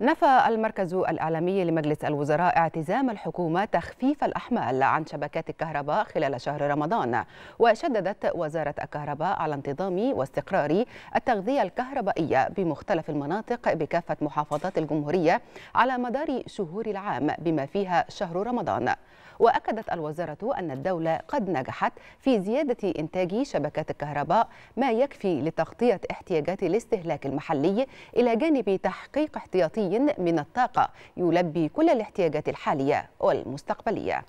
نفى المركز الإعلامي لمجلس الوزراء اعتزام الحكومة تخفيف الأحمال عن شبكات الكهرباء خلال شهر رمضان وشددت وزارة الكهرباء على انتظام واستقرار التغذية الكهربائية بمختلف المناطق بكافة محافظات الجمهورية على مدار شهور العام بما فيها شهر رمضان وأكدت الوزارة أن الدولة قد نجحت في زيادة إنتاج شبكات الكهرباء ما يكفي لتغطية احتياجات الاستهلاك المحلي إلى جانب تحقيق احتياطي من الطاقة يلبي كل الاحتياجات الحالية والمستقبلية